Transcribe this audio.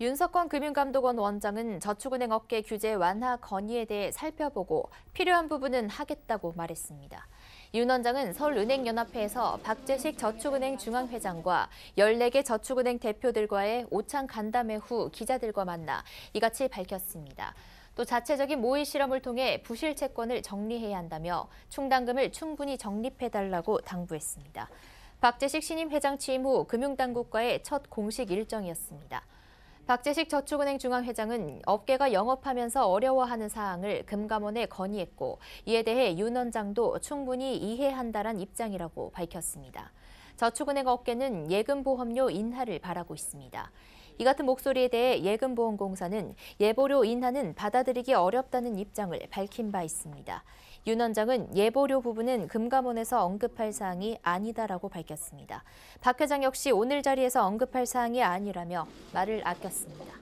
윤석권 금융감독원 원장은 저축은행 업계 규제 완화 건의에 대해 살펴보고 필요한 부분은 하겠다고 말했습니다. 윤 원장은 서울은행연합회에서 박재식 저축은행 중앙회장과 14개 저축은행 대표들과의 오창 간담회 후 기자들과 만나 이같이 밝혔습니다. 또 자체적인 모의 실험을 통해 부실 채권을 정리해야 한다며 충당금을 충분히 적립해달라고 당부했습니다. 박재식 신임 회장 취임 후 금융당국과의 첫 공식 일정이었습니다. 박재식 저축은행 중앙회장은 업계가 영업하면서 어려워하는 사항을 금감원에 건의했고 이에 대해 윤 원장도 충분히 이해한다란 입장이라고 밝혔습니다. 저축은행 업계는 예금 보험료 인하를 바라고 있습니다. 이 같은 목소리에 대해 예금보험공사는 예보료 인하는 받아들이기 어렵다는 입장을 밝힌 바 있습니다. 윤 원장은 예보료 부분은 금감원에서 언급할 사항이 아니다라고 밝혔습니다. 박 회장 역시 오늘 자리에서 언급할 사항이 아니라며 말을 아꼈습니다.